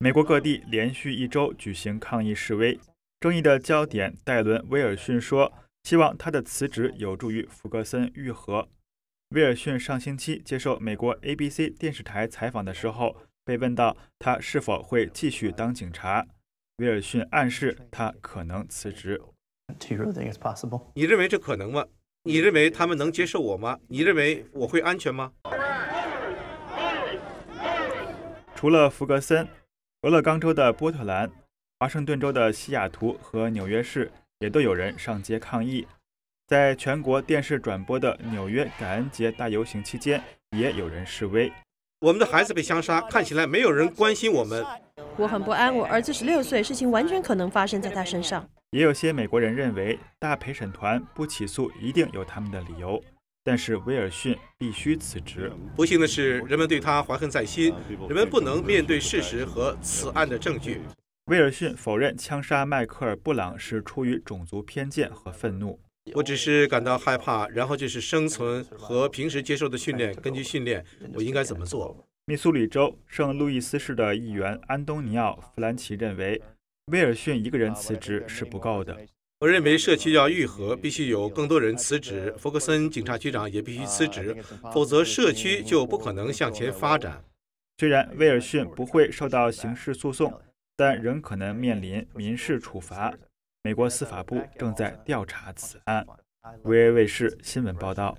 美国各地连续一周举行抗议示威，争议的焦点。戴伦·威尔逊说，希望他的辞职有助于福格森愈合。威尔逊上星期接受美国 ABC 电视台采访的时候，被问到他是否会继续当警察，威尔逊暗示他可能辞职。你认为这可能吗？你认为他们能接受我吗？你认为我会安全吗？除了弗格森，俄勒冈州的波特兰、华盛顿州的西雅图和纽约市也都有人上街抗议。在全国电视转播的纽约感恩节大游行期间，也有人示威。我们的孩子被枪杀，看起来没有人关心我们。我很不安，我儿子十六岁，事情完全可能发生在他身上。也有些美国人认为，大陪审团不起诉一定有他们的理由，但是威尔逊必须辞职。不幸的是，人们对他怀恨在心，人们不能面对事实和此案的证据。威尔逊否认枪杀迈克尔·布朗是出于种族偏见和愤怒。我只是感到害怕，然后就是生存和平时接受的训练。根据训练，我应该怎么做？密苏里州圣路易斯市的议员安东尼奥·弗兰奇认为。威尔逊一个人辞职是不够的。我认为社区要愈合，必须有更多人辞职。弗格森警察局长也必须辞职，否则社区就不可能向前发展。虽然威尔逊不会受到刑事诉讼，但仍可能面临民事处罚。美国司法部正在调查此案。VA 卫视新闻报道。